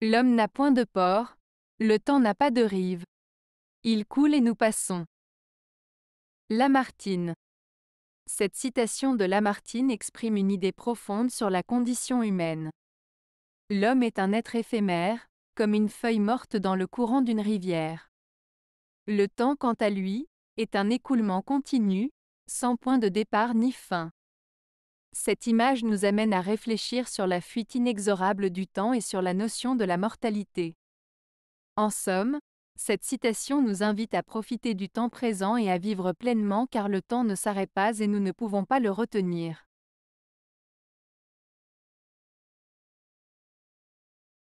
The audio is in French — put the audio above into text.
L'homme n'a point de port, le temps n'a pas de rive. Il coule et nous passons. Lamartine. Cette citation de Lamartine exprime une idée profonde sur la condition humaine. L'homme est un être éphémère, comme une feuille morte dans le courant d'une rivière. Le temps, quant à lui, est un écoulement continu, sans point de départ ni fin. Cette image nous amène à réfléchir sur la fuite inexorable du temps et sur la notion de la mortalité. En somme, cette citation nous invite à profiter du temps présent et à vivre pleinement car le temps ne s'arrête pas et nous ne pouvons pas le retenir.